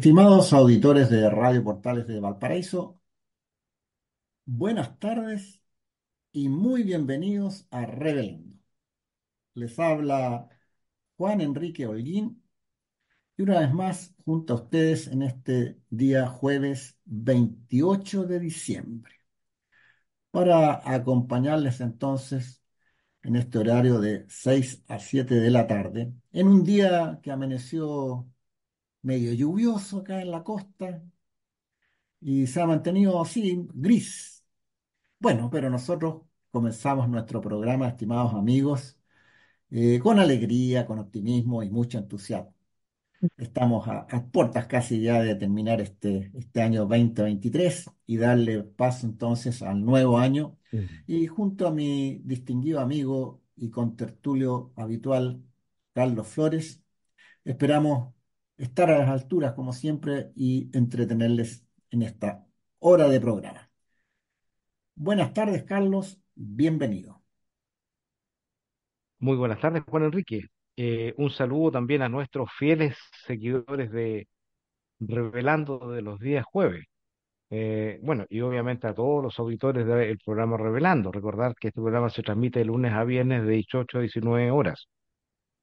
Estimados auditores de Radio Portales de Valparaíso, buenas tardes y muy bienvenidos a Revelando. Les habla Juan Enrique Holguín y una vez más junto a ustedes en este día jueves 28 de diciembre para acompañarles entonces en este horario de 6 a 7 de la tarde, en un día que amaneció medio lluvioso acá en la costa y se ha mantenido así, gris. Bueno, pero nosotros comenzamos nuestro programa, estimados amigos, eh, con alegría, con optimismo y mucho entusiasmo. Estamos a, puertas casi ya de terminar este, este año 2023 y darle paso entonces al nuevo año. Mm. Y junto a mi distinguido amigo y contertulio habitual, Carlos Flores, esperamos estar a las alturas como siempre y entretenerles en esta hora de programa. Buenas tardes, Carlos, bienvenido. Muy buenas tardes, Juan Enrique. Eh, un saludo también a nuestros fieles seguidores de Revelando de los días jueves. Eh, bueno, y obviamente a todos los auditores del programa Revelando. Recordar que este programa se transmite de lunes a viernes de 18 a 19 horas.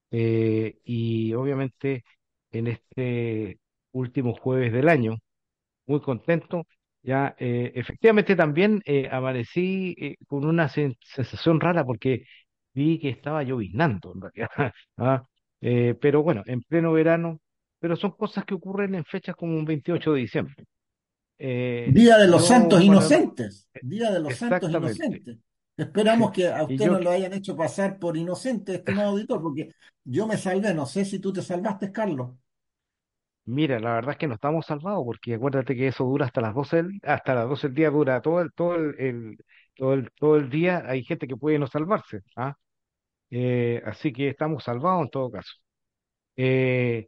Eh, y obviamente en este último jueves del año. Muy contento. Ya, eh, efectivamente también eh, amanecí eh, con una sensación rara porque vi que estaba lloviznando ¿ah? pero bueno, en pleno verano, pero son cosas que ocurren en fechas como un 28 de diciembre. Día de los Santos Inocentes. Día de los Santos Inocentes. Esperamos que a usted no lo hayan hecho pasar por inocente, estimado auditor, porque yo me salvé, no sé si tú te salvaste, Carlos. Mira, la verdad es que no estamos salvados, porque acuérdate que eso dura hasta las 12 del, hasta las doce del día, dura todo el, todo el, todo el, todo el día, hay gente que puede no salvarse, ¿ah? Eh, así que estamos salvados en todo caso. Eh,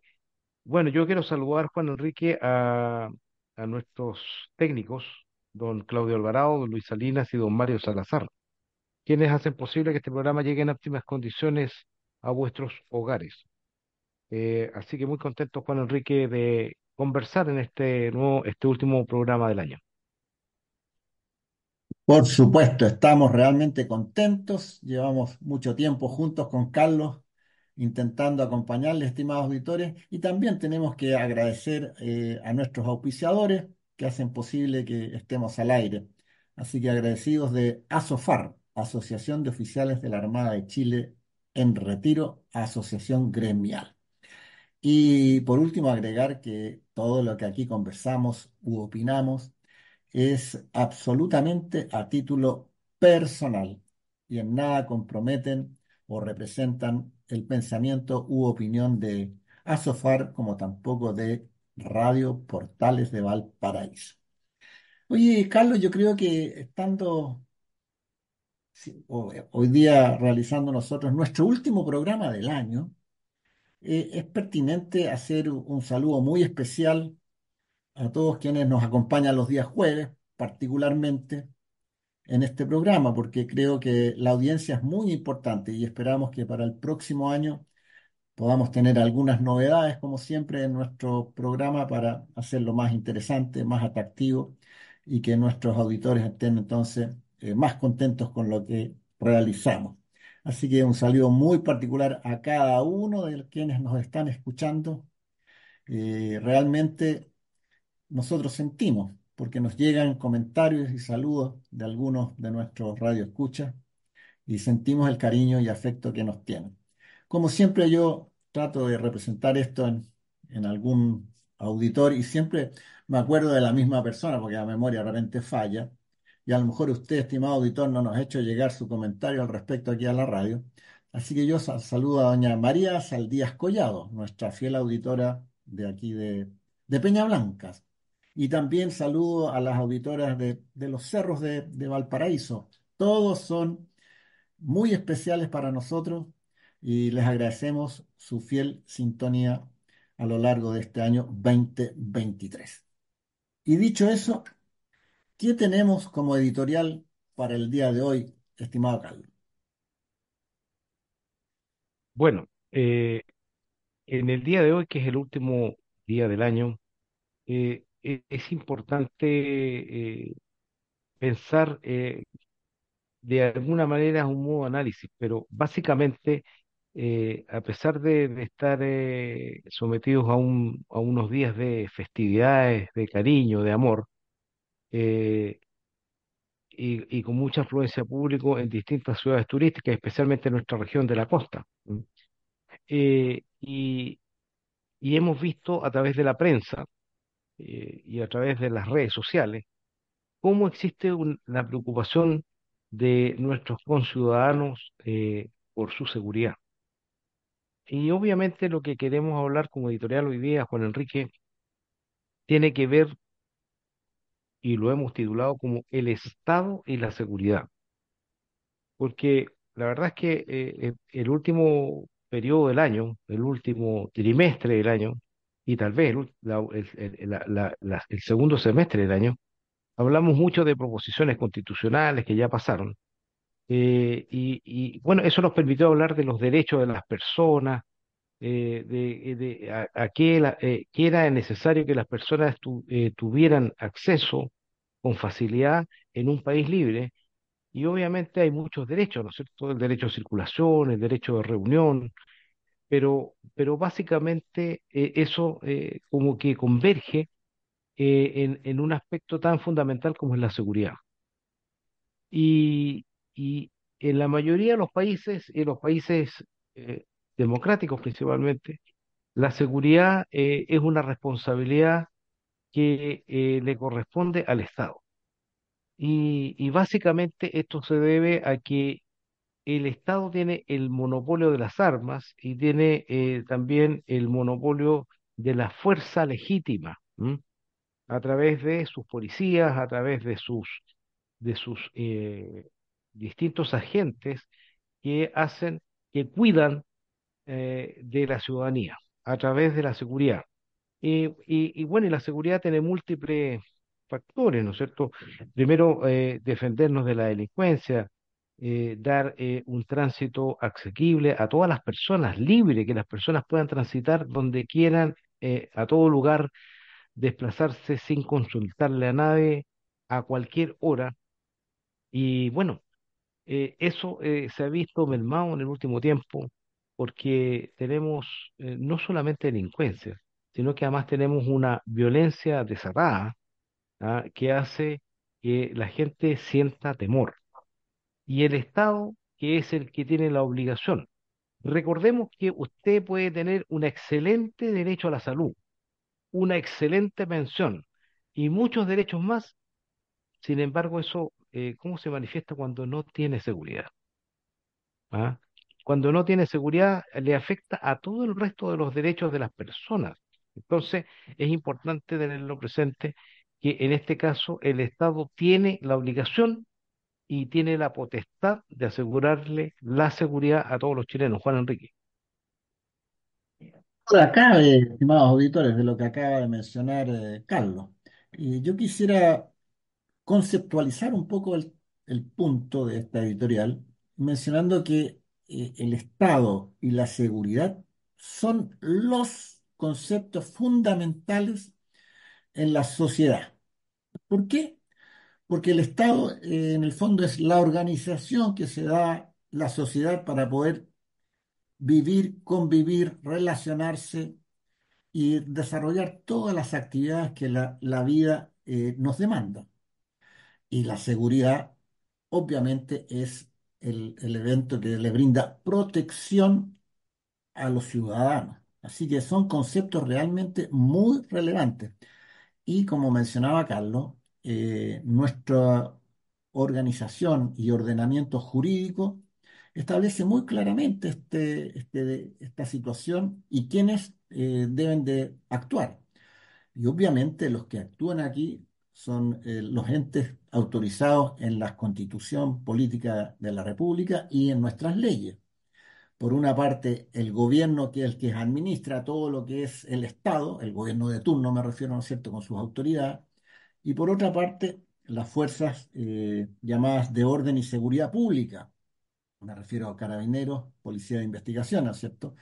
bueno, yo quiero saludar, Juan Enrique, a, a nuestros técnicos, don Claudio Alvarado, don Luis Salinas y don Mario Salazar quienes hacen posible que este programa llegue en óptimas condiciones a vuestros hogares. Eh, así que muy contentos, Juan Enrique, de conversar en este nuevo, este último programa del año. Por supuesto, estamos realmente contentos. Llevamos mucho tiempo juntos con Carlos intentando acompañarle, estimados auditores, y también tenemos que agradecer eh, a nuestros auspiciadores que hacen posible que estemos al aire. Así que agradecidos de ASOFAR, Asociación de Oficiales de la Armada de Chile en Retiro, Asociación Gremial. Y por último, agregar que todo lo que aquí conversamos u opinamos es absolutamente a título personal y en nada comprometen o representan el pensamiento u opinión de Asofar como tampoco de Radio Portales de Valparaíso. Oye, Carlos, yo creo que estando hoy día realizando nosotros nuestro último programa del año, eh, es pertinente hacer un saludo muy especial a todos quienes nos acompañan los días jueves, particularmente en este programa, porque creo que la audiencia es muy importante y esperamos que para el próximo año podamos tener algunas novedades, como siempre, en nuestro programa para hacerlo más interesante, más atractivo y que nuestros auditores estén entonces eh, más contentos con lo que realizamos. Así que un saludo muy particular a cada uno de quienes nos están escuchando. Eh, realmente nosotros sentimos, porque nos llegan comentarios y saludos de algunos de nuestros radioescuchas y sentimos el cariño y afecto que nos tienen. Como siempre yo trato de representar esto en, en algún auditor y siempre me acuerdo de la misma persona, porque la memoria realmente falla, y a lo mejor usted, estimado auditor, no nos ha hecho llegar su comentario al respecto aquí a la radio. Así que yo saludo a doña María Saldías Collado, nuestra fiel auditora de aquí de, de Peña Blancas. Y también saludo a las auditoras de, los cerros de, de Valparaíso. Todos son muy especiales para nosotros y les agradecemos su fiel sintonía a lo largo de este año 2023. Y dicho eso, ¿Qué tenemos como editorial para el día de hoy, estimado Carlos? Bueno, eh, en el día de hoy, que es el último día del año, eh, e-, es importante eh, pensar de alguna manera un nuevo análisis, pero básicamente, a pesar de, estar sometidos a, a unos días de festividades, de cariño, de amor, eh, y, con mucha influencia pública público en distintas ciudades turísticas, especialmente en nuestra región de la costa. Eh, y, hemos visto a través de la prensa eh, y a través de las redes sociales cómo existe la preocupación de nuestros conciudadanos por su seguridad. Y obviamente lo que queremos hablar como editorial hoy día, Juan Enrique, tiene que ver y lo hemos titulado como el Estado y la seguridad. Porque la verdad es que eh, el último periodo del año, el último trimestre del año, y tal vez el, segundo semestre del año, hablamos mucho de proposiciones constitucionales que ya pasaron. Eh, y bueno, eso nos permitió hablar de los derechos de las personas, eh, de, de, a, que, eh, era necesario que las personas eh, tuvieran acceso con facilidad en un país libre. Y obviamente hay muchos derechos, ¿no es cierto? El derecho a circulación, el derecho de reunión, pero, pero básicamente eso como que converge en, un aspecto tan fundamental como es la seguridad. Y, y en la mayoría de los países, en los países democráticos principalmente, la seguridad eh, es una responsabilidad que eh, le corresponde al Estado. Y, básicamente esto se debe a que el Estado tiene el monopolio de las armas y tiene eh, también el monopolio de la fuerza legítima, a través de sus policías, a través de sus, de sus distintos agentes que hacen, que cuidan eh, de la ciudadanía a través de la seguridad. Y, y, bueno, y la seguridad tiene múltiples factores, ¿no es cierto? Primero, eh, defendernos de la delincuencia, eh, dar un tránsito asequible a todas las personas, libre, que las personas puedan transitar donde quieran, a todo lugar, desplazarse sin consultarle a nadie, a cualquier hora. Y bueno, eso se ha visto mermado en el último tiempo porque tenemos eh, no solamente delincuencia, sino que además tenemos una violencia desatada ¿ah? que hace que la gente sienta temor. Y el Estado, que es el que tiene la obligación. Recordemos que usted puede tener un excelente derecho a la salud, una excelente pensión y muchos derechos más. Sin embargo, eso, eh, ¿cómo se manifiesta cuando no tiene seguridad? ¿Ah? cuando no tiene seguridad, le afecta a todo el resto de los derechos de las personas. Entonces, es importante tenerlo presente que en este caso el Estado tiene la obligación y tiene la potestad de asegurarle la seguridad a todos los chilenos. Juan Enrique. acá, eh, estimados auditores, de lo que acaba de mencionar eh, Carlos, Y yo quisiera conceptualizar un poco el, el punto de esta editorial, mencionando que eh, el Estado y la seguridad son los conceptos fundamentales en la sociedad. ¿Por qué? Porque el Estado, eh, en el fondo, es la organización que se da la sociedad para poder vivir, convivir, relacionarse y desarrollar todas las actividades que la, vida eh, nos demanda. Y la seguridad, obviamente, es el, evento que le brinda protección a los ciudadanos. Así que son conceptos realmente muy relevantes. Y como mencionaba Carlos, eh, nuestra organización y ordenamiento jurídico establece muy claramente este, este esta situación y quiénes eh, deben de actuar. Y obviamente los que actúan aquí son eh, los entes autorizados en la constitución política de la República y en nuestras leyes. Por una parte, el gobierno que es el que administra todo lo que es el Estado, el gobierno de turno me refiero, ¿no es cierto?, con sus autoridades, y por otra parte, las fuerzas eh, llamadas de orden y seguridad pública, me refiero a carabineros, policía de investigación, ¿no es cierto?,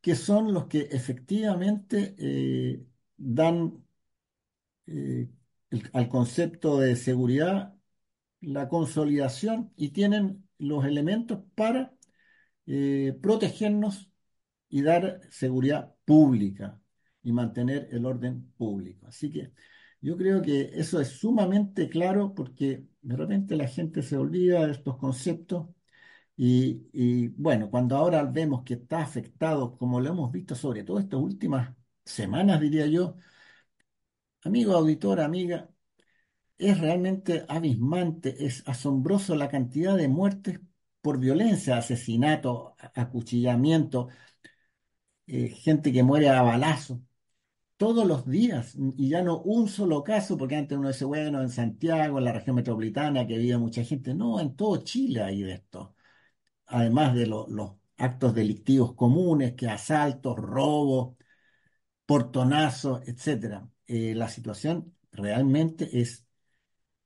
que son los que efectivamente eh, dan al concepto de seguridad, la consolidación y tienen los elementos para eh, protegernos y dar seguridad pública y mantener el orden público. Así que yo creo que eso es sumamente claro porque de repente la gente se olvida de estos conceptos y, bueno, cuando ahora vemos que está afectado, como lo hemos visto sobre todo estas últimas semanas, diría yo, Amigo auditor, amiga, es realmente abismante, es asombroso la cantidad de muertes por violencia, asesinato, acuchillamiento, eh, gente que muere a balazo, todos los días, y ya no un solo caso, porque antes uno decía, bueno, en Santiago, en la región metropolitana, que había mucha gente, no, en todo Chile hay de esto, además de los actos delictivos comunes, que asaltos, robos, portonazos, etcétera. Eh, la situación realmente es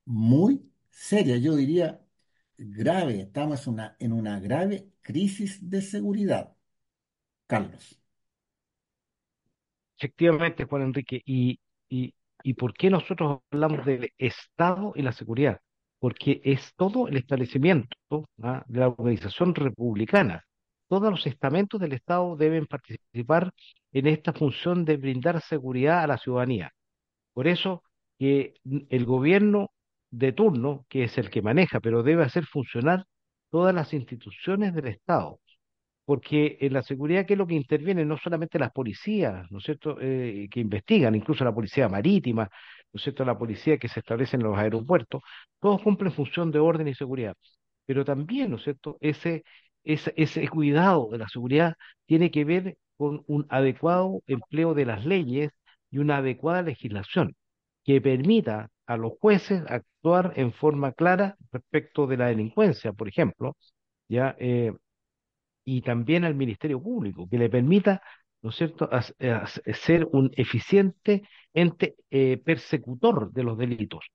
muy seria, yo diría grave, estamos una, en una grave crisis de seguridad. Carlos. Efectivamente, Juan Enrique, y, y, y por qué nosotros hablamos del Estado y la seguridad? Porque es todo el establecimiento ¿ah? de la organización republicana. Todos los estamentos del Estado deben participar en esta función de brindar seguridad a la ciudadanía. Por eso que el gobierno de turno, que es el que maneja, pero debe hacer funcionar todas las instituciones del Estado, porque en la seguridad, que es lo que interviene, no solamente las policías, ¿no es cierto?, eh, que investigan, incluso la policía marítima, ¿no es cierto?, la policía que se establece en los aeropuertos, todos cumplen función de orden y seguridad, pero también, ¿no es cierto?, ese, ese cuidado de la seguridad tiene que ver con un adecuado empleo de las leyes y una adecuada legislación que permita a los jueces actuar en forma clara respecto de la delincuencia, por ejemplo, ya eh, y también al Ministerio Público, que le permita, ¿no es cierto?, eh, eh, ser un eficiente ente persecutor de los delitos.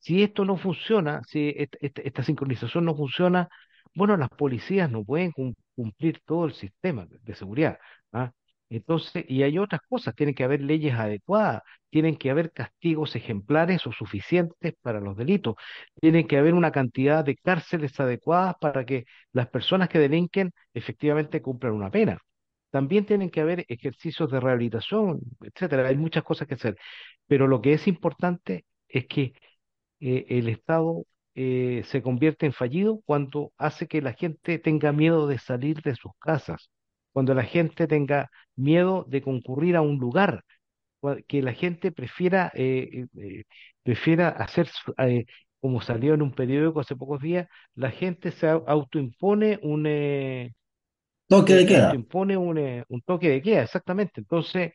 Si esto no funciona, si esta, sincronización no funciona, bueno, las policías no pueden cumplir todo el sistema de seguridad. ¿ah? Entonces, y hay otras cosas, tienen que haber leyes adecuadas, tienen que haber castigos ejemplares o suficientes para los delitos, tienen que haber una cantidad de cárceles adecuadas para que las personas que delinquen efectivamente cumplan una pena. También tienen que haber ejercicios de rehabilitación, etcétera. Hay muchas cosas que hacer. Pero lo que es importante es que eh, el Estado eh, se convierte en fallido cuando hace que la gente tenga miedo de salir de sus casas cuando la gente tenga miedo de concurrir a un lugar, que la gente prefiera, eh, eh, prefiera hacer, eh, como salió en un periódico hace pocos días, la gente se autoimpone un... toque de queda. impone un toque de queda, exactamente. Entonces,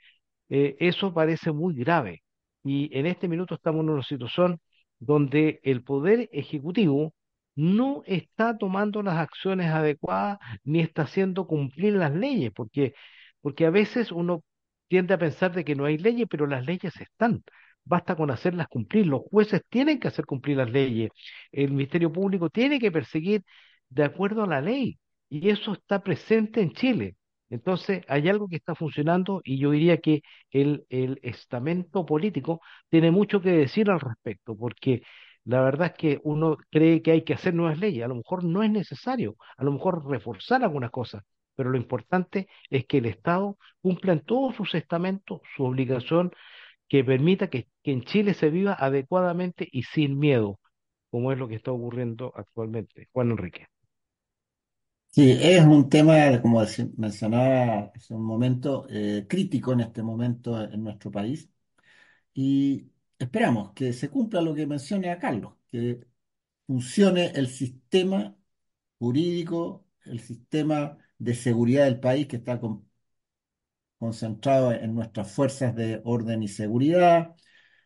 eso parece muy grave. Y en este minuto estamos en una situación donde el poder ejecutivo no está tomando las acciones adecuadas ni está haciendo cumplir las leyes, porque, porque a veces uno tiende a pensar de que no hay leyes, pero las leyes están. Basta con hacerlas cumplir. Los jueces tienen que hacer cumplir las leyes. El Ministerio Público tiene que perseguir de acuerdo a la ley. Y eso está presente en Chile. Entonces, hay algo que está funcionando y yo diría que el, el estamento político tiene mucho que decir al respecto, porque la verdad es que uno cree que hay que hacer nuevas leyes, a lo mejor no es necesario, a lo mejor reforzar algunas cosas, pero lo importante es que el Estado cumpla en todos sus estamentos su obligación que permita que, en Chile se viva adecuadamente y sin miedo, como es lo que está ocurriendo actualmente. Juan Enrique. Sí, es un tema, como mencionaba es un momento, eh, crítico en este momento en nuestro país. Y esperamos que se cumpla lo que menciona a Carlos, que funcione el sistema jurídico, el sistema de seguridad del país que está concentrado en nuestras fuerzas de orden y seguridad,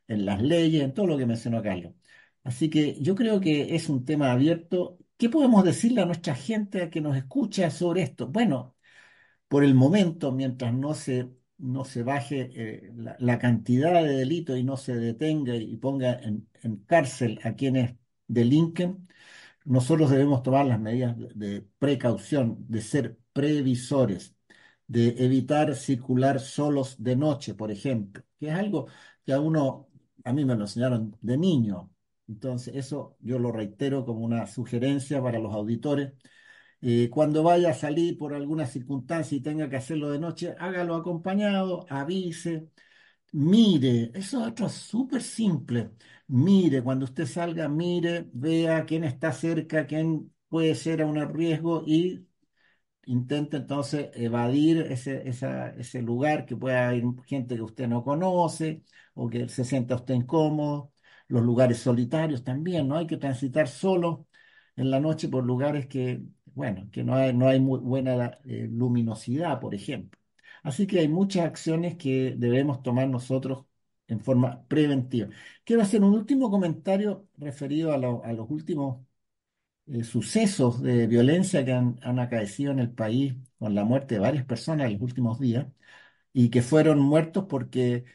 en las leyes, en todo lo que mencionó Carlos. Así que yo creo que es un tema abierto. ¿Qué podemos decirle a nuestra gente que nos escucha sobre esto? Bueno, por el momento, mientras no se no se baje eh, la, cantidad de delitos y no se detenga y ponga en, cárcel a quienes delinquen, nosotros debemos tomar las medidas de, de precaución, de ser previsores, de evitar circular solos de noche, por ejemplo, que es algo que a uno, a mí me lo enseñaron de niño. Entonces, eso yo lo reitero como una sugerencia para los auditores eh, cuando vaya a salir por alguna circunstancia y tenga que hacerlo de noche, hágalo acompañado, avise, mire, eso es otro súper simple. Mire, cuando usted salga, mire, vea quién está cerca, quién puede ser a un riesgo y intente entonces evadir ese, ese lugar que pueda haber gente que usted no conoce o que se sienta usted incómodo. Los lugares solitarios también, ¿no? Hay que transitar solo en la noche por lugares que bueno, que no hay, no hay muy buena eh, luminosidad, por ejemplo. Así que hay muchas acciones que debemos tomar nosotros en forma preventiva. Quiero hacer un último comentario referido a, los últimos eh, sucesos de violencia que han, han, acaecido en el país con la muerte de varias personas en los últimos días y que fueron muertos porque,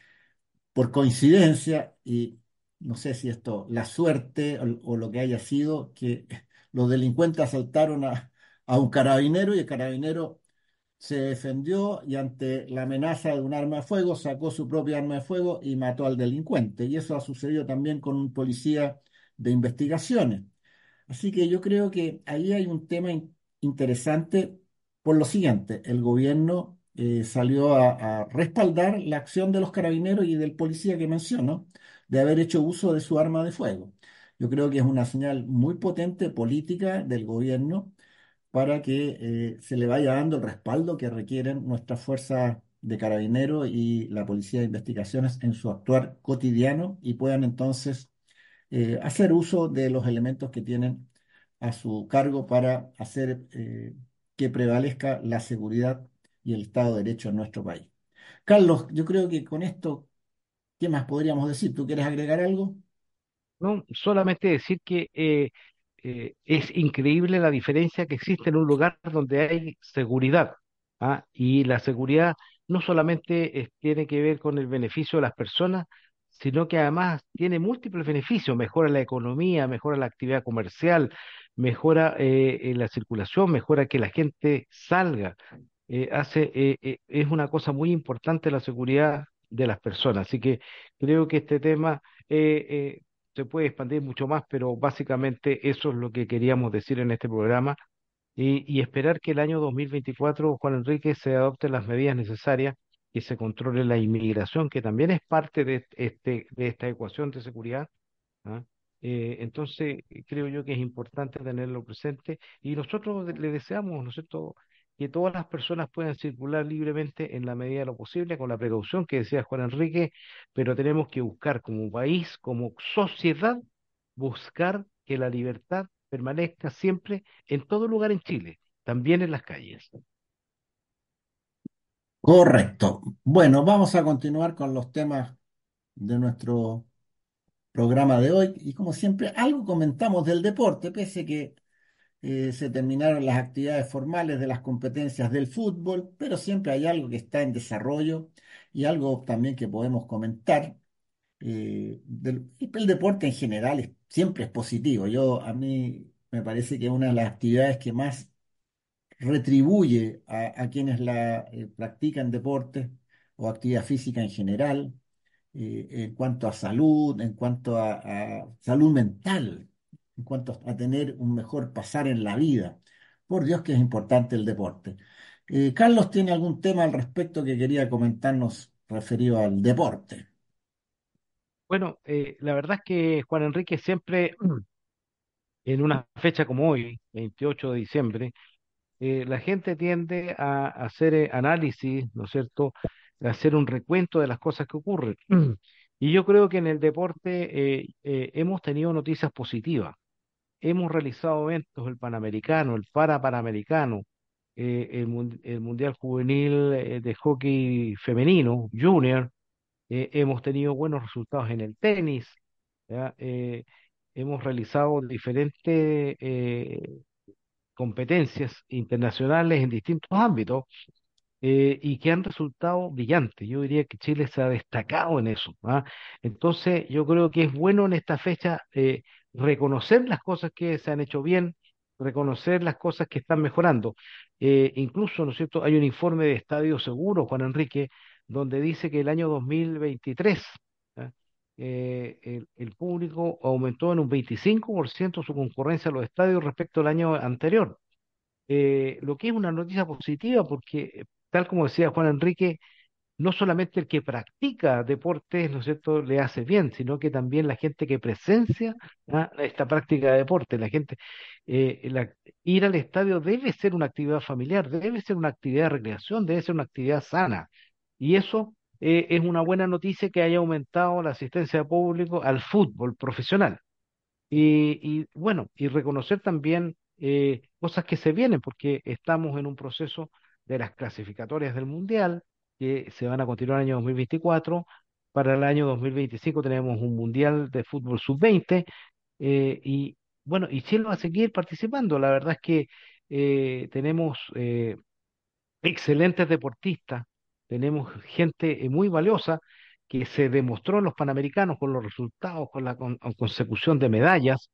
por coincidencia, y no sé si esto, la suerte o, o lo que haya sido, que los delincuentes asaltaron a, a un carabinero y el carabinero se defendió y ante la amenaza de un arma de fuego sacó su propia arma de fuego y mató al delincuente. Y eso ha sucedido también con un policía de investigaciones. Así que yo creo que ahí hay un tema interesante por lo siguiente, el gobierno eh, salió a, a, respaldar la acción de los carabineros y del policía que menciono de haber hecho uso de su arma de fuego. Yo creo que es una señal muy potente política del gobierno para que eh, se le vaya dando el respaldo que requieren nuestras fuerzas de carabineros y la policía de investigaciones en su actuar cotidiano y puedan entonces eh, hacer uso de los elementos que tienen a su cargo para hacer eh, que prevalezca la seguridad y el Estado de Derecho en nuestro país. Carlos, yo creo que con esto, ¿qué más podríamos decir? ¿Tú quieres agregar algo? No, solamente decir que eh, es increíble la diferencia que existe en un lugar donde hay seguridad. ¿ah? Y la seguridad no solamente tiene que ver con el beneficio de las personas, sino que además tiene múltiples beneficios, mejora la economía, mejora la actividad comercial, mejora eh, eh, la circulación, mejora que la gente salga. hace, es una cosa muy importante la seguridad de las personas. Así que creo que este tema se puede expandir mucho más, pero básicamente eso es lo que queríamos decir en este programa y, esperar que el año 2024 Juan Enrique se adopten las medidas necesarias, y se controle la inmigración, que también es parte de, este, de esta ecuación de seguridad. ¿ah? Eh, entonces, creo yo que es importante tenerlo presente y nosotros le deseamos, ¿no es cierto?, que todas las personas puedan circular libremente en la medida de lo posible, con la precaución que decía Juan Enrique, pero tenemos que buscar como país, como sociedad, buscar que la libertad permanezca siempre en todo lugar en Chile, también en las calles. Correcto. Bueno, vamos a continuar con los temas de nuestro programa de hoy y como siempre algo comentamos del deporte, pese que eh, se terminaron las actividades formales de las competencias del fútbol, pero siempre hay algo que está en desarrollo y algo también que podemos comentar. Eh, el deporte en general siempre es positivo. Yo, a mí me parece que una de las actividades que más retribuye a, quienes la eh, practican deporte o actividad física en general, en cuanto a salud, en cuanto a salud mental, en cuanto a tener un mejor pasar en la vida. Por Dios que es importante el deporte. Eh, Carlos, ¿tiene algún tema al respecto que quería comentarnos referido al deporte? Bueno, eh, la verdad es que Juan Enrique siempre, en una fecha como hoy, 28 de diciembre, eh, la gente tiende a hacer análisis, ¿no es cierto?, a hacer un recuento de las cosas que ocurren. Y yo creo que en el deporte hemos tenido noticias positivas hemos realizado eventos, el Panamericano, el Parapanamericano, eh, el, Mundial Juvenil eh, de Hockey Femenino, Junior, eh, hemos tenido buenos resultados en el tenis, eh, hemos realizado diferentes competencias internacionales en distintos ámbitos y que han resultado brillantes. Yo diría que Chile se ha destacado en eso. ¿ah? Entonces, yo creo que es bueno en esta fecha reconocer las cosas que se han hecho bien, reconocer las cosas que están mejorando. Eh, incluso, ¿no es cierto?, hay un informe de Estadio Seguro, Juan Enrique, donde dice que el año 2023 eh, el, el, público aumentó en un 25% su concurrencia a los estadios respecto al año anterior. Eh, lo que es una noticia positiva porque, tal como decía Juan Enrique, no solamente el que practica deportes, ¿no es cierto?, le hace bien, sino que también la gente que presencia ¿ah? esta práctica de deporte, la gente, eh, ir al estadio debe ser una actividad familiar, debe ser una actividad de recreación, debe ser una actividad sana. Y eso eh, es una buena noticia que haya aumentado la asistencia de público al fútbol profesional. Y, y bueno, y reconocer también eh, cosas que se vienen, porque estamos en un proceso de las clasificatorias del Mundial, que se van a continuar el año 2024. Para el año 2025 tenemos un Mundial de Fútbol Sub-20 eh, y bueno, y Chile va a seguir participando. La verdad es que eh, tenemos eh, excelentes deportistas, tenemos gente muy valiosa que se demostró en los Panamericanos con los resultados, con la consecución de medallas.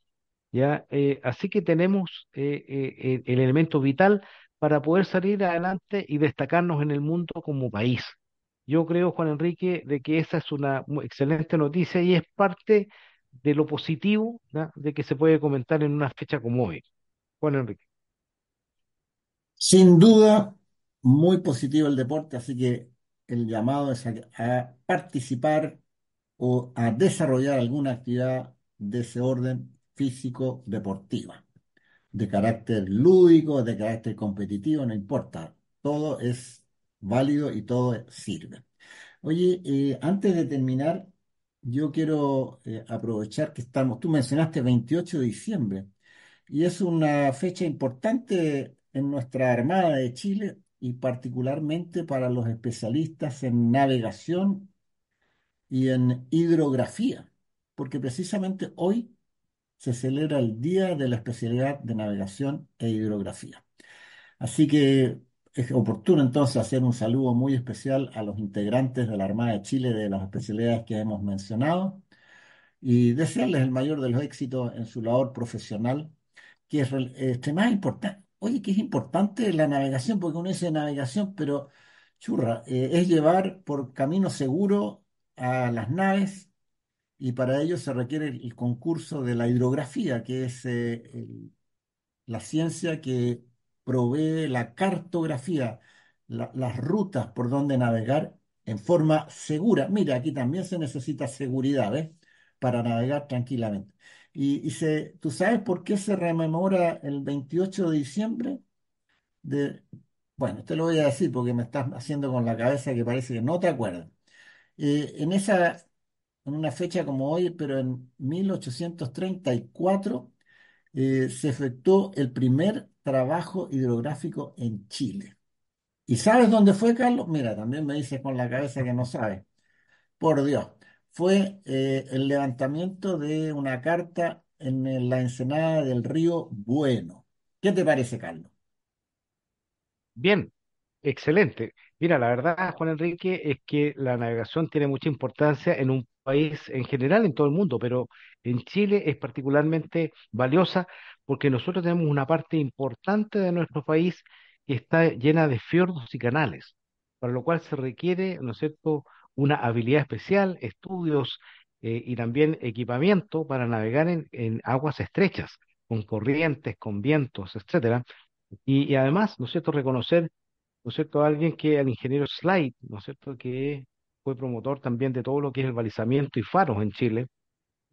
¿ya? así que tenemos el elemento vital para poder salir adelante y destacarnos en el mundo como país. Yo creo, Juan Enrique, de que esa es una excelente noticia y es parte de lo positivo de que se puede comentar en una fecha como hoy. Juan Enrique. Sin duda, muy positivo el deporte, así que el llamado es a participar o a desarrollar alguna actividad de ese orden físico-deportiva de carácter lúdico, de carácter competitivo, no importa. Todo es válido y todo sirve. Oye, eh, antes de terminar, yo quiero eh, aprovechar que estamos, tú mencionaste 28 de diciembre, y es una fecha importante en nuestra Armada de Chile y particularmente para los especialistas en navegación y en hidrografía, porque precisamente hoy se celebra el Día de la Especialidad de Navegación e Hidrografía. Así que es oportuno entonces hacer un saludo muy especial a los integrantes de la Armada de Chile de las especialidades que hemos mencionado y desearles el mayor de los éxitos en su labor profesional, que es este, más importante. Oye, que es importante la navegación, porque uno dice navegación, pero churra, eh, es llevar por camino seguro a las naves y para ello se requiere el, concurso de la hidrografía, que es eh, la ciencia que provee la cartografía, las rutas por donde navegar en forma segura. Mira, aquí también se necesita seguridad, ¿ves? Para navegar tranquilamente. Y, dice, se, ¿tú sabes por qué se rememora el 28 de diciembre? bueno, te lo voy a decir porque me estás haciendo con la cabeza que parece que no te acuerdas. Eh, en esa en una fecha como hoy, pero en 1834, eh, se efectuó el primer trabajo hidrográfico en Chile. ¿Y sabes dónde fue, Carlos? Mira, también me dices con la cabeza que no sabes. Por Dios, fue eh, el levantamiento de una carta en la ensenada del río Bueno. ¿Qué te parece, Carlos? Bien, excelente. Mira, la verdad, Juan Enrique, es que la navegación tiene mucha importancia en un país en general, en todo el mundo, pero en Chile es particularmente valiosa porque nosotros tenemos una parte importante de nuestro país que está llena de fiordos y canales, para lo cual se requiere, ¿no es cierto?, una habilidad especial, estudios eh, y también equipamiento para navegar en, aguas estrechas, con corrientes, con vientos, etcétera. Y, y además, ¿no es cierto?, reconocer, ¿no es cierto?, a alguien que, al ingeniero Slide, ¿no es cierto?, que fue promotor también de todo lo que es el balizamiento y faros en Chile.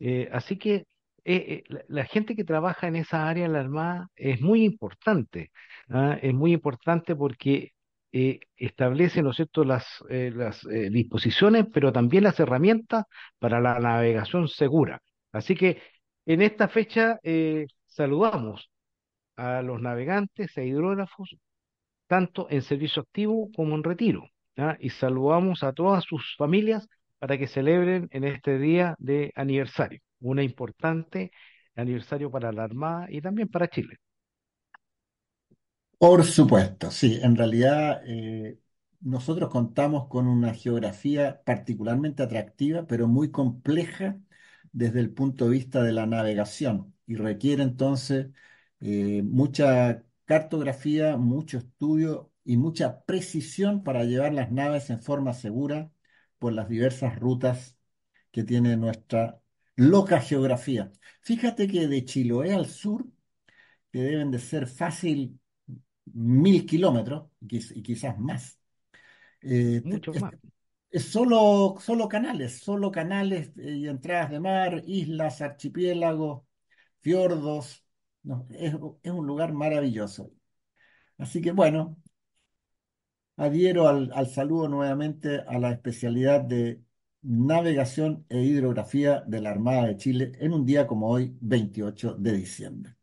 Eh, así que eh, eh, la, gente que trabaja en esa área de la Armada es muy importante, ¿ah? es muy importante porque establece, las, las disposiciones, pero también las herramientas para la navegación segura. Así que en esta fecha saludamos a los navegantes e hidrógrafos, tanto en servicio activo como en retiro y saludamos a todas sus familias para que celebren en este día de aniversario, un importante aniversario para la Armada y también para Chile. Por supuesto, sí, en realidad eh, nosotros contamos con una geografía particularmente atractiva, pero muy compleja desde el punto de vista de la navegación y requiere entonces eh, mucha cartografía, mucho estudio y mucha precisión para llevar las naves en forma segura por las diversas rutas que tiene nuestra loca geografía. Fíjate que de Chiloé al sur, que deben de ser fácil mil kilómetros y quizás más. Eh, Mucho más. Es, solo, canales, solo canales eh, y entradas de mar, islas, archipiélagos, fiordos. es un lugar maravilloso. Así que bueno, adhiero al, saludo nuevamente a la especialidad de navegación e hidrografía de la Armada de Chile en un día como hoy, 28 de diciembre.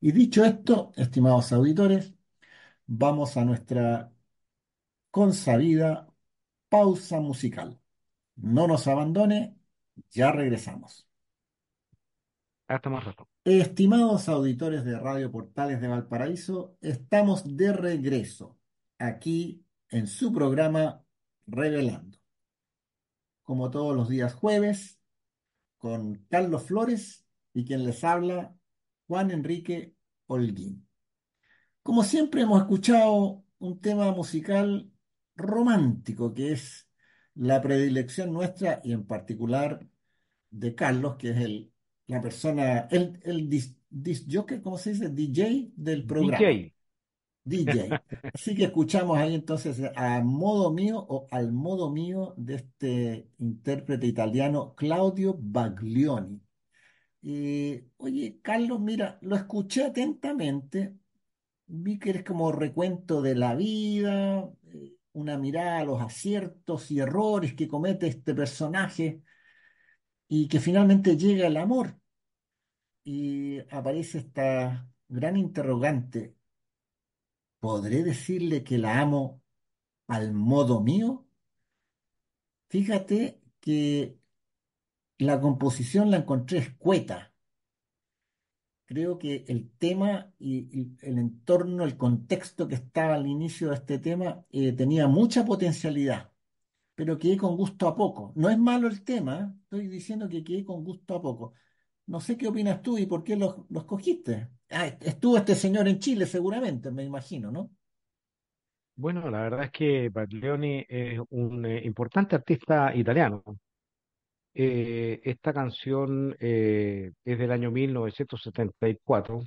Y dicho esto, estimados auditores, vamos a nuestra consabida pausa musical. No nos abandone, ya regresamos. Hasta Estimados auditores de Radio Portales de Valparaíso, estamos de regreso aquí en su programa Revelando. Como todos los días jueves, con Carlos Flores y quien les habla, Juan Enrique Holguín. Como siempre hemos escuchado un tema musical romántico que es la predilección nuestra y en particular de Carlos, que es el, la persona, el, el se dice? DJ del programa. DJ. DJ. Así que escuchamos ahí entonces a modo mío o al modo mío de este intérprete italiano Claudio Baglioni. oye, Carlos, mira, lo escuché atentamente, vi que eres como recuento de la vida, eh, una mirada a los aciertos y errores que comete este personaje y que finalmente llega el amor. Y aparece esta gran interrogante, ¿podré decirle que la amo al modo mío? Fíjate que la composición la encontré escueta. Creo que el tema y, el entorno, el contexto que estaba al inicio de este tema eh, tenía mucha potencialidad, pero quedé con gusto a poco. No es malo el tema, estoy diciendo que quedé con gusto a poco. No sé qué opinas tú y por qué los, los cogiste. Ah, estuvo este señor en Chile seguramente, me imagino, ¿no? Bueno, la verdad es que Baglioni es un eh, importante artista italiano. Eh, esta canción eh, es del año 1974.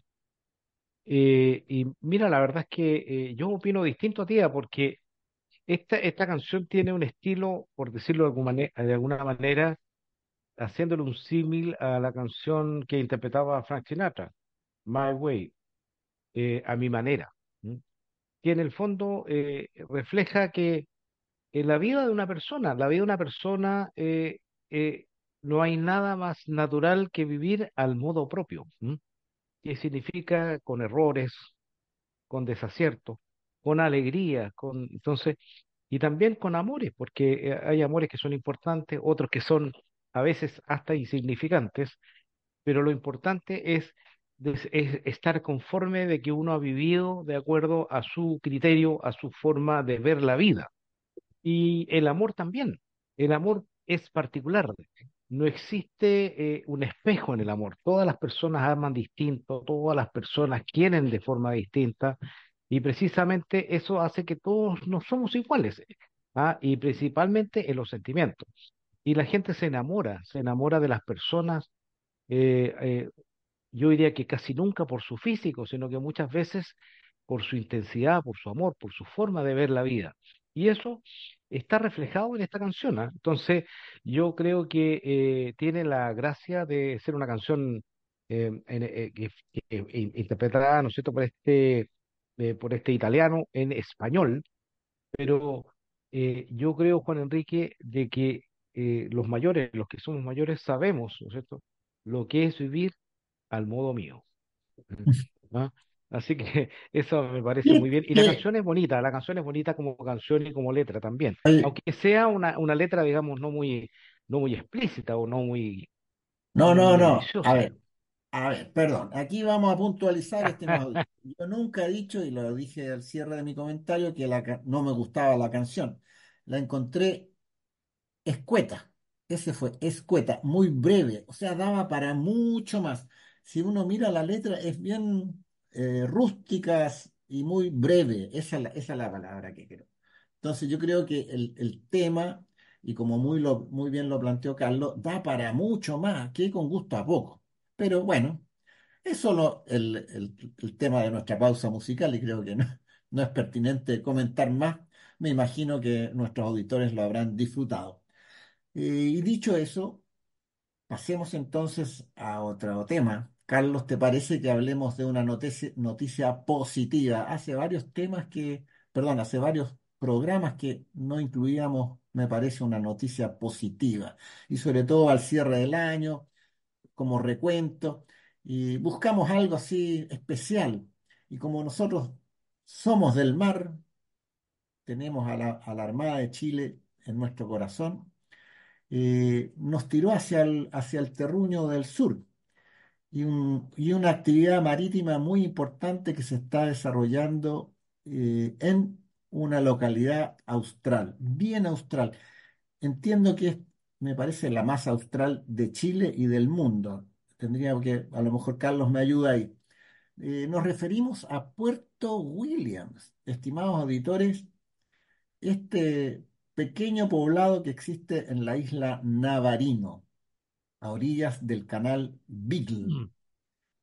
y mira, la verdad es que yo opino distinto a ti, ah, porque esta, esta canción tiene un estilo, por decirlo de alguna manera haciéndole un símil a la canción que interpretaba Frank Sinatra, My Way, eh, a mi manera, que en el fondo eh, refleja que en la vida de una persona, la vida de una persona, eh, no hay nada más natural que vivir al modo propio, que significa con errores, con desacierto con alegría, con entonces y también con amores, porque hay amores que son importantes, otros que son a veces hasta insignificantes, pero lo importante es, estar conforme de que uno ha vivido de acuerdo a su criterio, a su forma de ver la vida. Y el amor también. El amor es particular. No existe eh, un espejo en el amor. Todas las personas aman distinto, todas las personas quieren de forma distinta y precisamente eso hace que todos no somos iguales. ¿ah? Y principalmente en los sentimientos y la gente se enamora, se enamora de las personas, eh, eh, yo diría que casi nunca por su físico, sino que muchas veces por su intensidad, por su amor, por su forma de ver la vida. Y eso está reflejado en esta canción. ¿ah? Entonces, yo creo que eh, tiene la gracia de ser una canción interpretada, ¿no es cierto?, por este, por este italiano en español, pero yo creo, Juan Enrique, de que eh, los mayores, los que somos mayores, sabemos, ¿no cierto?, lo que es vivir al modo mío. ¿ah? Así que eso me parece muy bien. Y la canción es bonita, la canción es bonita como canción y como letra también. Aunque sea una, una letra, digamos, no muy, no muy explícita o no muy... No, no, no. A ver, perdón, aquí vamos a puntualizar este modo Yo nunca he dicho, y lo dije al cierre de mi comentario, que no me gustaba la canción. La encontré escueta. Ese fue, escueta, muy breve. O sea, daba para mucho más. Si uno mira la letra, es bien eh, rústicas y muy breve. Esa, es la palabra que creo. Entonces yo creo que el, tema, y como muy, muy bien lo planteó Carlos, da para mucho más que con gusto a poco. Pero bueno, es solo el, tema de nuestra pausa musical y creo que no es pertinente comentar más. Me imagino que nuestros auditores lo habrán disfrutado. Eh, y dicho eso, pasemos entonces a otro tema. Carlos, ¿te parece que hablemos de una noticia, positiva? Hace varios temas que, perdón, hace varios programas que no incluíamos, me parece, una noticia positiva. Y sobre todo al cierre del año, como recuento, y buscamos algo así especial. Y como nosotros somos del mar, tenemos a la Armada de Chile en nuestro corazón, eh, nos tiró hacia el, hacia el terruño del sur y, una actividad marítima muy importante que se está desarrollando eh, en una localidad austral, bien austral. Entiendo que me parece la más austral de Chile y del mundo. Tendría que, a lo mejor Carlos me ayuda ahí. Eh, nos referimos a Puerto Williams. Estimados auditores, este pequeño poblado que existe en la isla Navarino, a orillas del canal Beagle. Mm.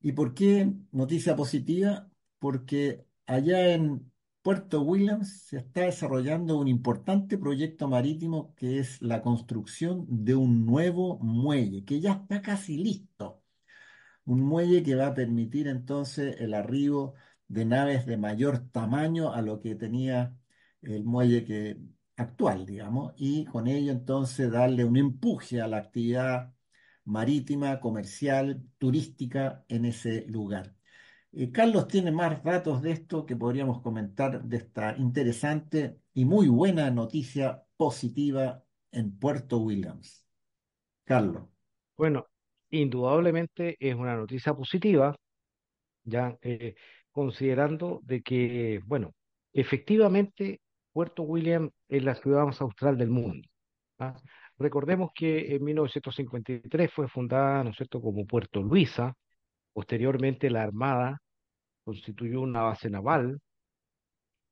¿Y por qué noticia positiva? Porque allá en Puerto Williams se está desarrollando un importante proyecto marítimo que es la construcción de un nuevo muelle, que ya está casi listo. Un muelle que va a permitir entonces el arribo de naves de mayor tamaño a lo que tenía el muelle que actual, digamos, y con ello entonces darle un empuje a la actividad marítima, comercial, turística en ese lugar. Eh, Carlos tiene más datos de esto que podríamos comentar de esta interesante y muy buena noticia positiva en Puerto Williams. Carlos. Bueno, indudablemente es una noticia positiva, ya eh, considerando de que, bueno, efectivamente Puerto William es la ciudad más austral del mundo. ¿ah? Recordemos que en 1953 fue fundada, ¿no es cierto?, como Puerto Luisa. Posteriormente la Armada constituyó una base naval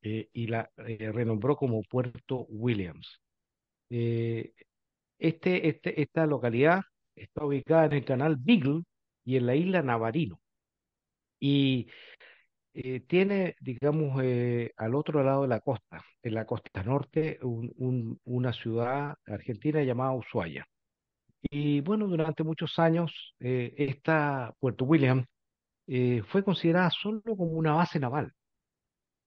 eh, y la eh, renombró como Puerto Williams. Eh, este, este, esta localidad está ubicada en el canal Beagle y en la isla Navarino. Y eh, tiene, digamos, eh, al otro lado de la costa, en la costa norte, una ciudad argentina llamada Ushuaia. Y bueno, durante muchos años, eh, esta Puerto William fue considerada solo como una base naval.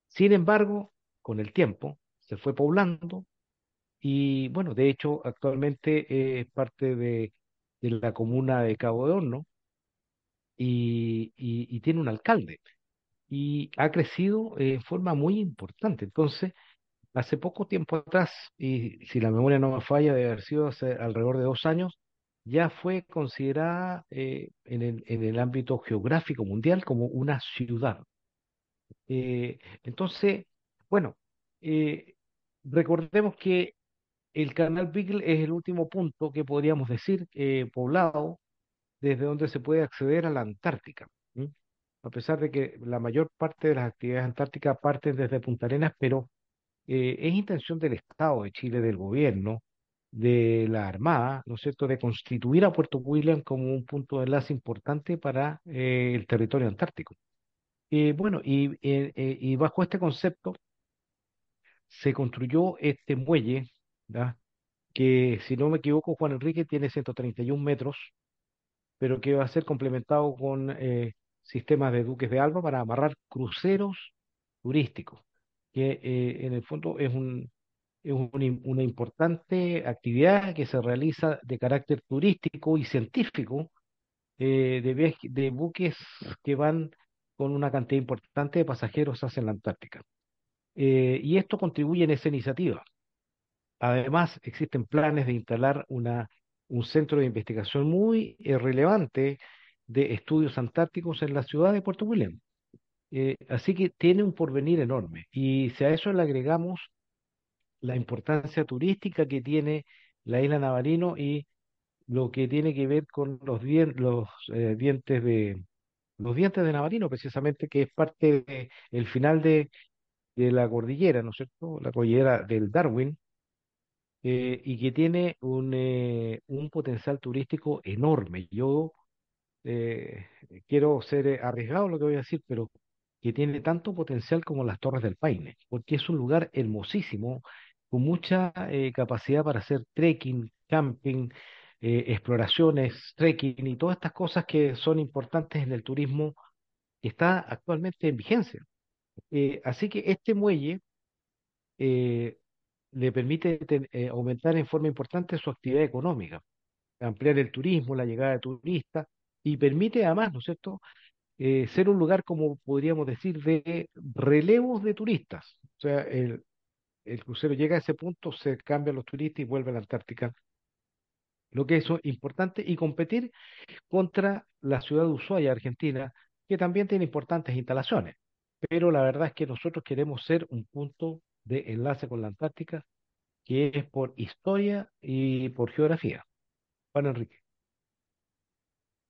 Sin embargo, con el tiempo se fue poblando y bueno, de hecho, actualmente es parte de, la comuna de Cabo de Horno y tiene un alcalde y ha crecido en forma muy importante. Entonces, hace poco tiempo atrás, y si la memoria no me falla, debe haber sido hace alrededor de dos años, ya fue considerada eh, en, el, ámbito geográfico mundial como una ciudad. Eh, entonces, bueno, eh, recordemos que el canal Beagle es el último punto que podríamos decir poblado desde donde se puede acceder a la Antártica a pesar de que la mayor parte de las actividades antárticas parten desde Punta Arenas, pero eh, es intención del Estado de Chile, del gobierno, de la Armada, ¿no es cierto?, de constituir a Puerto William como un punto de enlace importante para eh, el territorio antártico. Eh, y bueno, y, bajo este concepto se construyó este muelle, ¿verdad?, que si no me equivoco, Juan Enrique tiene 131 metros, pero que va a ser complementado con sistemas de duques de alba para amarrar cruceros turísticos, que eh, en el fondo es, un, es una importante actividad que se realiza de carácter turístico y científico eh, de, buques que van con una cantidad importante de pasajeros hacia la Antártica. Eh, y esto contribuye en esa iniciativa. Además, existen planes de instalar una, un centro de investigación muy eh, relevante de estudios antárticos en la ciudad de Puerto William. Eh, así que tiene un porvenir enorme. Y si a eso le agregamos la importancia turística que tiene la isla Navarino y lo que tiene que ver con los, los eh, dientes de los dientes de Navarino, precisamente, que es parte del final de, de, la cordillera, ¿no es cierto? La cordillera del Darwin, eh, y que tiene un, un potencial turístico enorme. Yo eh, quiero ser eh, arriesgado lo que voy a decir, pero que tiene tanto potencial como las Torres del Paine, porque es un lugar hermosísimo, con mucha eh, capacidad para hacer trekking, camping, exploraciones, trekking y todas estas cosas que son importantes en el turismo que está actualmente en vigencia. así que este muelle le permite aumentar en forma importante su actividad económica, ampliar el turismo, la llegada de turistas y permite además, ¿no es cierto?, eh, ser un lugar, como podríamos decir, de relevos de turistas. O sea, el, el crucero llega a ese punto, se cambian los turistas y vuelve a la Antártica lo que es importante, y competir contra la ciudad de Ushuaia, Argentina, que también tiene importantes instalaciones. Pero la verdad es que nosotros queremos ser un punto de enlace con la Antártica, que es por historia y por geografía. Juan Enrique.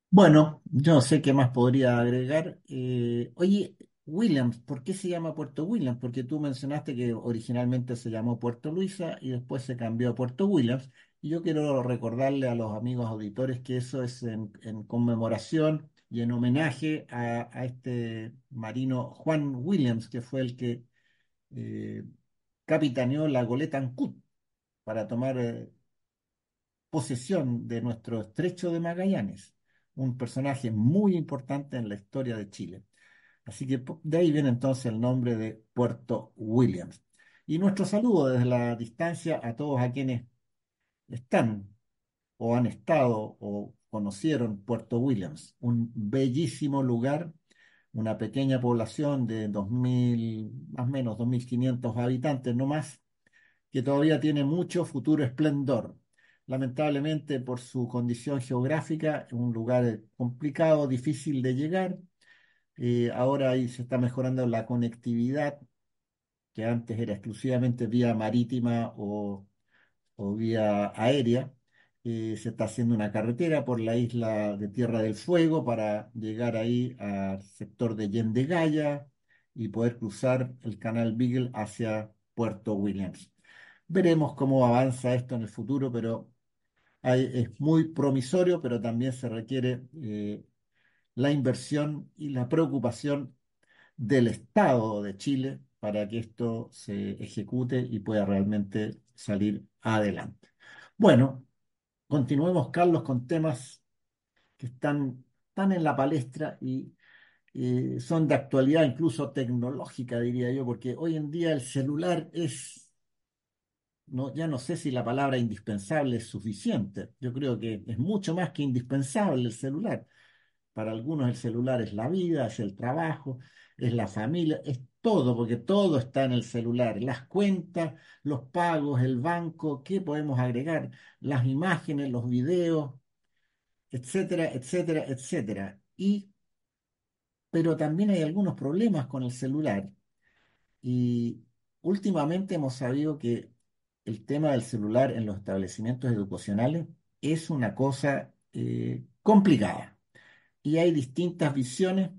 Bueno, yo sé qué más podría agregar. Eh, oye, Williams, ¿por qué se llama Puerto Williams? Porque tú mencionaste que originalmente se llamó Puerto Luisa y después se cambió a Puerto Williams. Y yo quiero recordarle a los amigos auditores que eso es en, conmemoración y en homenaje a, este marino Juan Williams, que fue el que eh, capitaneó la goleta Ancud para tomar eh, posesión de nuestro estrecho de Magallanes un personaje muy importante en la historia de Chile. Así que de ahí viene entonces el nombre de Puerto Williams. Y nuestro saludo desde la distancia a todos a quienes están o han estado o conocieron Puerto Williams, un bellísimo lugar, una pequeña población de 2.000, más o menos 2.500 habitantes no más, que todavía tiene mucho futuro esplendor lamentablemente por su condición geográfica, un lugar eh, complicado, difícil de llegar. Eh, ahora ahí se está mejorando la conectividad, que antes era exclusivamente vía marítima o, vía aérea. Eh, se está haciendo una carretera por la isla de Tierra del Fuego para llegar ahí al sector de Yendegaya y poder cruzar el canal Beagle hacia Puerto Williams. Veremos cómo avanza esto en el futuro, pero es muy promisorio, pero también se requiere eh, la inversión y la preocupación del Estado de Chile para que esto se ejecute y pueda realmente salir adelante. Bueno, continuemos, Carlos, con temas que están tan en la palestra y eh, son de actualidad, incluso tecnológica, diría yo, porque hoy en día el celular es no, ya no sé si la palabra indispensable es suficiente. Yo creo que es mucho más que indispensable el celular. Para algunos el celular es la vida, es el trabajo, es la familia, es todo, porque todo está en el celular. Las cuentas, los pagos, el banco, ¿qué podemos agregar? Las imágenes, los videos, etcétera, etcétera, etcétera. Y, pero también hay algunos problemas con el celular. Y últimamente hemos sabido que el tema del celular en los establecimientos educacionales es una cosa eh, complicada y hay distintas visiones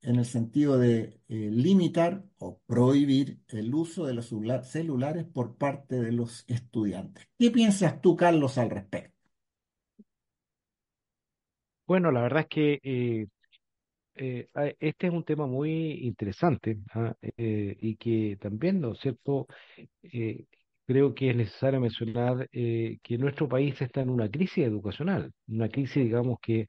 en el sentido de eh, limitar o prohibir el uso de los celulares por parte de los estudiantes. ¿Qué piensas tú, Carlos, al respecto? Bueno, la verdad es que eh, este es un tema muy interesante ¿ah? y que también, ¿no es cierto?, creo que es necesario mencionar eh, que nuestro país está en una crisis educacional, una crisis, digamos, que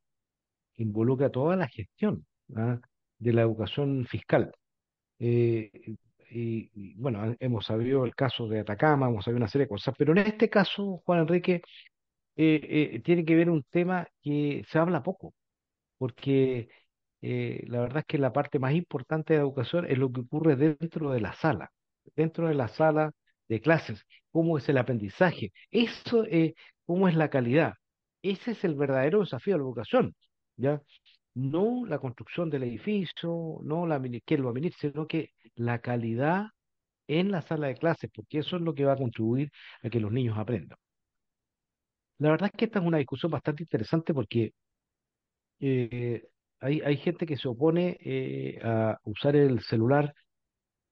involucra toda la gestión ¿ah? de la educación fiscal. Eh, y, bueno, hemos sabido el caso de Atacama, hemos sabido una serie de cosas, pero en este caso, Juan Enrique, eh, tiene que ver un tema que se habla poco, porque la verdad es que la parte más importante de la educación es lo que ocurre dentro de la sala. Dentro de la sala de clases, cómo es el aprendizaje, eso, eh, cómo es la calidad. Ese es el verdadero desafío de la educación, ¿ya? No la construcción del edificio, no la, que lo administre, sino que la calidad en la sala de clases, porque eso es lo que va a contribuir a que los niños aprendan. La verdad es que esta es una discusión bastante interesante porque eh, hay, gente que se opone eh, a usar el celular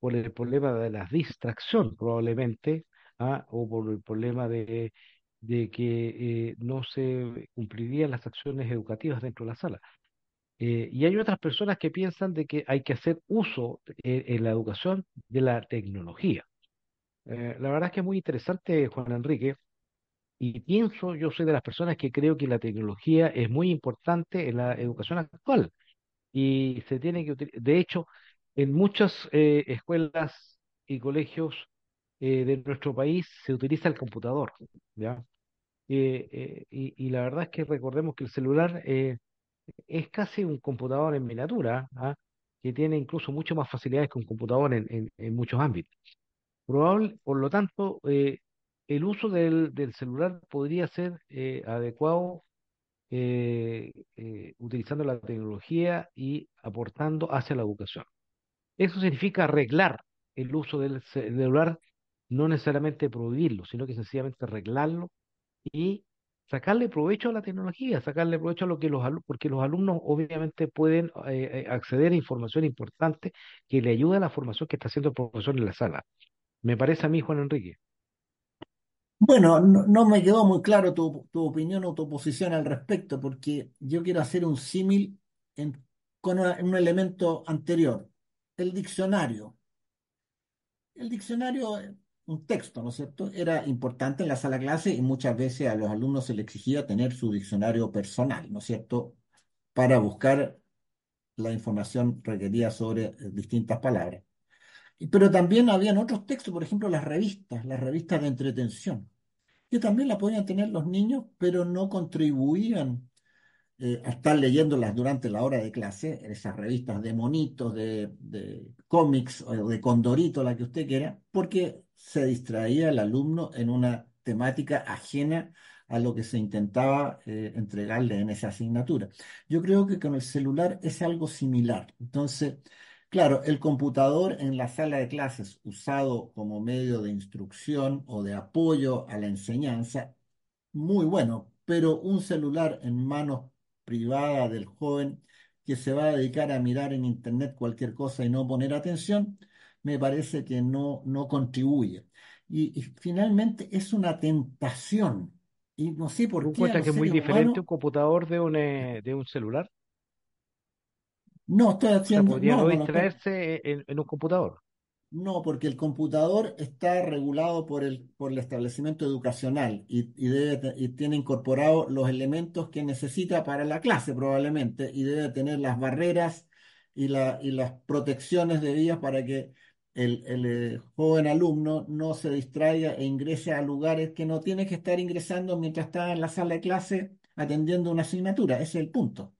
por el problema de la distracción probablemente, ¿ah? o por el problema de, que eh, no se cumplirían las acciones educativas dentro de la sala. Eh, y hay otras personas que piensan de que hay que hacer uso en la educación de la tecnología. Eh, la verdad es que es muy interesante, Juan Enrique, y pienso, yo soy de las personas que creo que la tecnología es muy importante en la educación actual y se tiene que utilizar, de hecho en muchas eh, escuelas y colegios eh, de nuestro país se utiliza el computador, ¿ya? Eh, y, la verdad es que recordemos que el celular es casi un computador en miniatura, ¿ah? que tiene incluso mucho más facilidades que un computador en, en, muchos ámbitos. Probable, por lo tanto, el uso del, del, celular podría ser adecuado utilizando la tecnología y aportando hacia la educación. Eso significa arreglar el uso del celular, no necesariamente prohibirlo, sino que sencillamente arreglarlo y sacarle provecho a la tecnología, sacarle provecho a lo que los alumnos, porque los alumnos obviamente pueden eh, eh, acceder a información importante que le ayuda a la formación que está haciendo el profesor en la sala. Me parece a mí, Juan Enrique. Bueno, no, me quedó muy claro tu, opinión o tu posición al respecto, porque yo quiero hacer un símil con un elemento anterior el diccionario. El diccionario, un texto, ¿no es cierto?, era importante en la sala de clase y muchas veces a los alumnos se les exigía tener su diccionario personal, ¿no es cierto?, para buscar la información requerida sobre eh, distintas palabras. Pero también habían otros textos, por ejemplo, las revistas, las revistas de entretención, que también la podían tener los niños, pero no contribuían eh, estar leyéndolas durante la hora de clase, en esas revistas de monitos, de, de cómics o de condorito, la que usted quiera, porque se distraía el alumno en una temática ajena a lo que se intentaba eh, entregarle en esa asignatura. Yo creo que con el celular es algo similar. Entonces, claro, el computador en la sala de clases usado como medio de instrucción o de apoyo a la enseñanza, muy bueno, pero un celular en manos privada del joven que se va a dedicar a mirar en Internet cualquier cosa y no poner atención, me parece que no, no contribuye. Y, finalmente es una tentación. Y no sé por qué. que es muy diferente un computador de un, eh, de un celular? No, estoy haciendo. no, en un computador. No, porque el computador está regulado por el, por el establecimiento educacional y, y tiene incorporados los elementos que necesita para la clase probablemente y debe tener las barreras y, y las protecciones debidas para que el, el, eh, joven alumno no se distraiga e ingrese a lugares que no tiene que estar ingresando mientras está en la sala de clase atendiendo una asignatura. Ese es el punto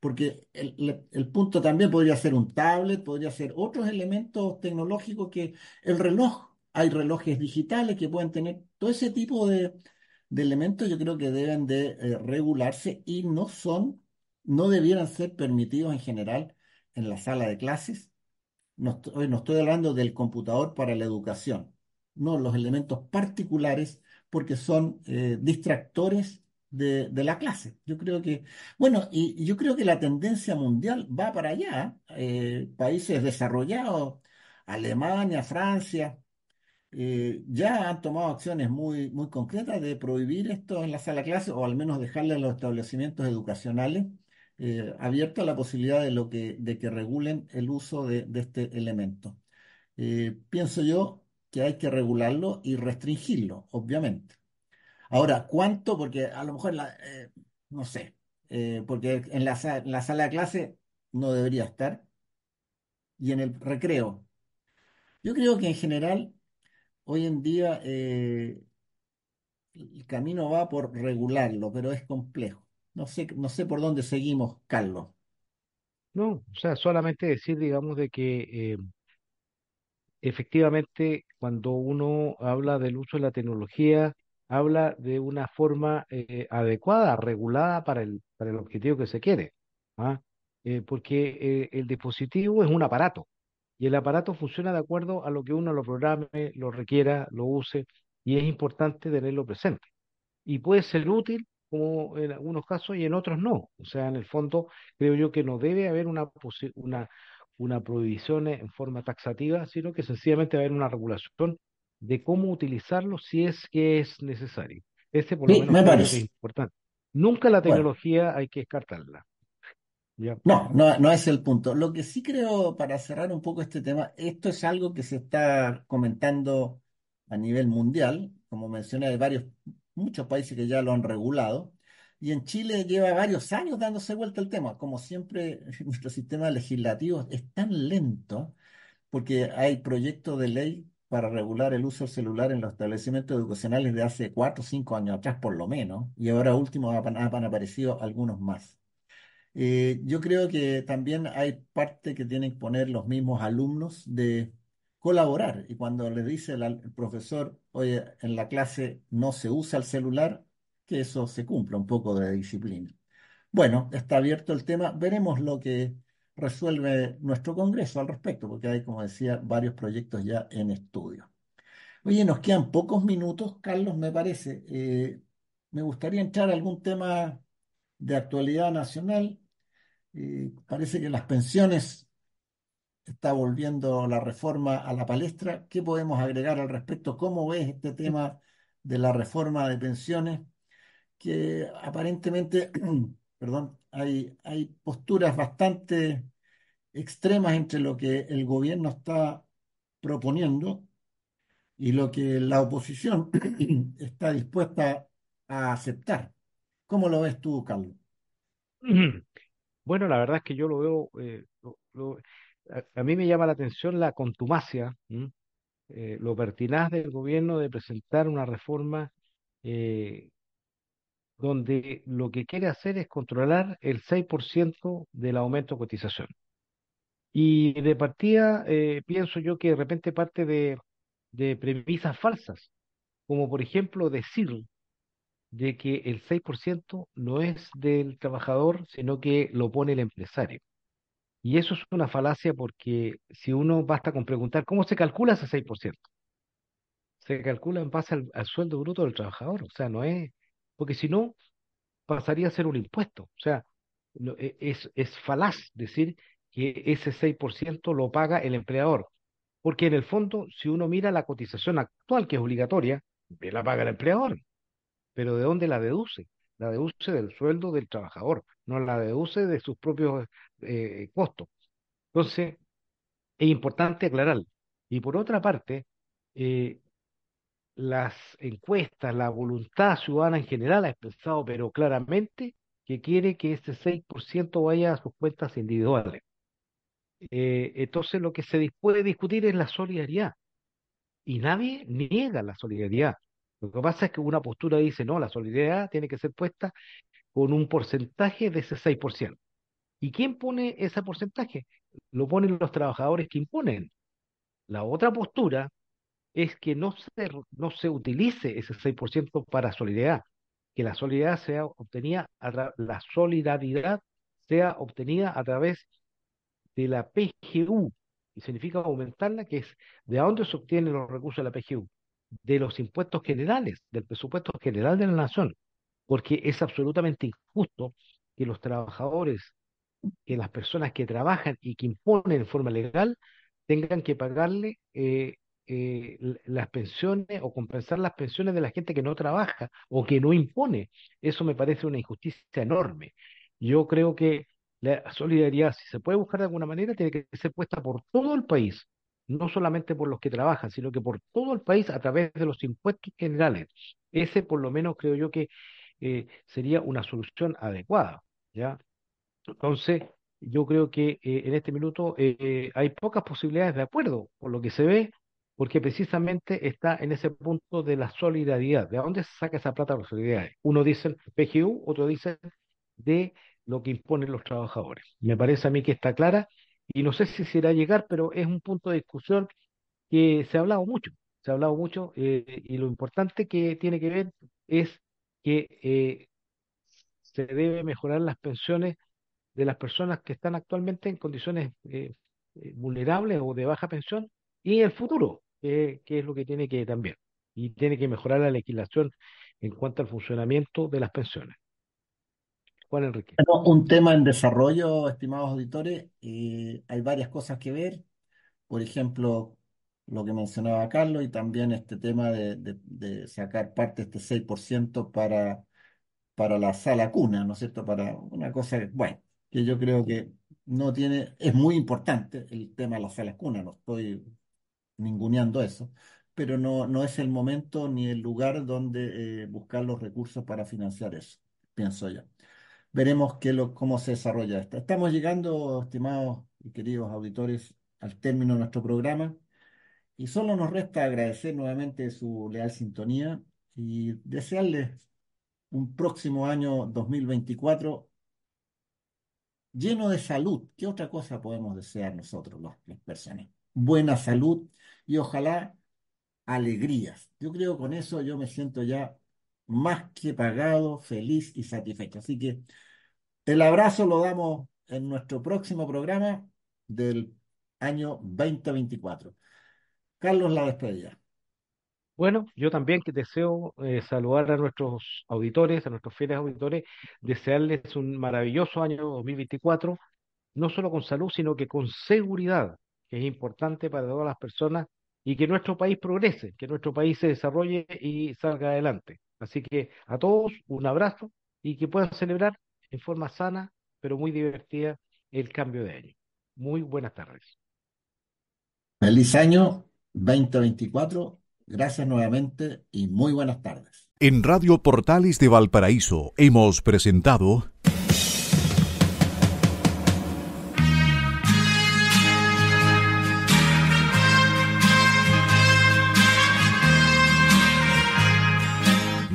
porque el, punto también podría ser un tablet, podría ser otros elementos tecnológicos que el reloj, hay relojes digitales que pueden tener todo ese tipo de, de elementos, yo creo que deben de eh, regularse y no son, no debieran ser permitidos en general en la sala de clases. No estoy, no estoy hablando del computador para la educación, no, los elementos particulares porque son eh, distractores de, la clase. Yo creo que, bueno, y, yo creo que la tendencia mundial va para allá. Eh, países desarrollados, Alemania, Francia, eh, ya han tomado acciones muy, muy concretas de prohibir esto en la sala de clase o al menos dejarle a los establecimientos educacionales eh, a la posibilidad de, lo que, de que regulen el uso de, este elemento. Eh, pienso yo que hay que regularlo y restringirlo, obviamente. Ahora, ¿cuánto? Porque a lo mejor, eh, no sé, eh, porque en la, sala de clase no debería estar y en el recreo. Yo creo que en general, hoy en día, eh, el camino va por regularlo, pero es complejo. No sé, no sé por dónde seguimos, Carlos. No, o sea, solamente decir, digamos, de que efectivamente cuando uno habla del uso de la tecnología, habla de una forma eh, adecuada, regulada para el, objetivo que se quiere. ¿ah? Eh, porque eh, el dispositivo es un aparato y el aparato funciona de acuerdo a lo que uno lo programe, lo requiera, lo use y es importante tenerlo presente. Y puede ser útil como en algunos casos y en otros no. O sea, en el fondo creo yo que no debe haber una, una prohibición en forma taxativa, sino que sencillamente va a haber una regulación de cómo utilizarlo si es que es necesario. Ese por lo menos es importante. Nunca la tecnología hay que descartarla. No, no, no es el punto. Lo que sí creo, para cerrar un poco este tema, esto es algo que se está comentando a nivel mundial. Como mencioné, hay varios, muchos países que ya lo han regulado. Y en Chile lleva varios años dándose vuelta el tema. Como siempre, nuestro sistema legislativo es tan lento porque hay proyectos de ley para regular el uso del celular en los establecimientos educacionales de hace cuatro o cinco años atrás, por lo menos, y ahora último han, aparecido algunos más. Eh, yo creo que también hay parte que tienen que poner los mismos alumnos de colaborar. Y cuando le dice el, el profesor, oye, en la clase no se usa el celular, que eso se cumpla un poco de disciplina. Bueno, está abierto el tema. Veremos lo que resuelve nuestro Congreso al respecto, porque hay, como decía, varios proyectos ya en estudio. Oye, nos quedan pocos minutos, Carlos, me parece. Eh, me gustaría entrar a algún tema de actualidad nacional. Eh, parece que las pensiones está volviendo la reforma a la palestra. ¿Qué podemos agregar al respecto? ¿Cómo ves este tema de la reforma de pensiones? Que aparentemente perdón, hay, posturas bastante extremas entre lo que el gobierno está proponiendo y lo que la oposición está dispuesta a aceptar. ¿Cómo lo ves tú, Carlos? Bueno, la verdad es que yo lo veo, eh, a, mí me llama la atención la contumacia, eh, lo pertinaz del gobierno de presentar una reforma eh, donde lo que quiere hacer es controlar el 6% del aumento de cotización. Y de partida, eh, pienso yo que de repente parte de, de premisas falsas, como por ejemplo decir de que el 6% no es del trabajador, sino que lo pone el empresario. Y eso es una falacia porque si uno basta con preguntar cómo se calcula ese 6%, se calcula en base al sueldo bruto del trabajador, o sea, no es porque si no, pasaría a ser un impuesto. O sea, e, es, es falaz decir que ese 6% lo paga el empleador, porque en el fondo, si uno mira la cotización actual, que es obligatoria, la paga el empleador, pero ¿de dónde la deduce? La deduce del sueldo del trabajador, no la deduce de sus propios eh, costos. Entonces, es importante aclarar. Y por otra parte, eh, las encuestas, la voluntad ciudadana en general ha expresado, pero claramente, que quiere que ese 6% vaya a sus cuentas individuales. Eh, entonces, lo que se puede discutir es la solidaridad. Y nadie niega la solidaridad. Lo que pasa es que una postura dice, no, la solidaridad tiene que ser puesta con un porcentaje de ese 6%. ¿Y quién pone ese porcentaje? Lo ponen los trabajadores que imponen. La otra postura es que no se, no se utilice ese 6% para solidaridad, que la solidaridad sea obtenida a la solidaridad sea obtenida a través de la PGU, y significa aumentarla, que es de dónde se obtienen los recursos de la PGU, de los impuestos generales, del presupuesto general de la nación, porque es absolutamente injusto que los trabajadores, que las personas que trabajan y que imponen en forma legal, tengan que pagarle eh, eh, las pensiones o compensar las pensiones de la gente que no trabaja o que no impone. Eso me parece una injusticia enorme. Yo creo que la solidaridad, si se puede buscar de alguna manera, tiene que ser puesta por todo el país, no solamente por los que trabajan, sino que por todo el país a través de los impuestos generales. Ese, por lo menos, creo yo que eh, sería una solución adecuada. ¿ya? Entonces, yo creo que eh, en este minuto hay pocas posibilidades de acuerdo. Por lo que se ve, porque precisamente está en ese punto de la solidaridad. ¿De dónde se saca esa plata de la solidaridad? Uno dice PGU, otro dice de lo que imponen los trabajadores. Me parece a mí que está clara y no sé si será llegar, pero es un punto de discusión que se ha hablado mucho, se ha hablado mucho eh, y lo importante que tiene que ver es que eh, se debe mejorar las pensiones de las personas que están actualmente en condiciones eh, vulnerables o de baja pensión y en el futuro qué, es lo que tiene que también. Y tiene que mejorar la legislación en cuanto al funcionamiento de las pensiones. Juan Enrique. Bueno, un tema en desarrollo, estimados auditores. Eh, hay varias cosas que ver. Por ejemplo, lo que mencionaba Carlos y también este tema de, sacar parte de este 6% para, para la sala cuna, ¿no es cierto? Para una cosa, que bueno, que yo creo que no tiene, es muy importante el tema de la sala cuna, no estoy ninguneando eso, pero no, no es el momento ni el lugar donde eh, buscar los recursos para financiar eso, pienso yo. Veremos que lo, cómo se desarrolla esto. Estamos llegando, estimados y queridos auditores, al término de nuestro programa y solo nos resta agradecer nuevamente su leal sintonía y desearles un próximo año 2024 lleno de salud. ¿Qué otra cosa podemos desear nosotros, las, las personas? Buena salud y ojalá alegrías. Yo creo que con eso yo me siento ya más que pagado, feliz y satisfecho. Así que el abrazo lo damos en nuestro próximo programa del año 2024. Carlos, la despedida. Bueno, yo también que deseo eh, saludar a nuestros auditores, a nuestros fieles auditores, desearles un maravilloso año 2024, no solo con salud, sino que con seguridad, que es importante para todas las personas y que nuestro país progrese, que nuestro país se desarrolle y salga adelante. Así que a todos un abrazo y que puedan celebrar en forma sana, pero muy divertida, el cambio de año. Muy buenas tardes. Feliz año 2024. Gracias nuevamente y muy buenas tardes. En Radio Portales de Valparaíso hemos presentado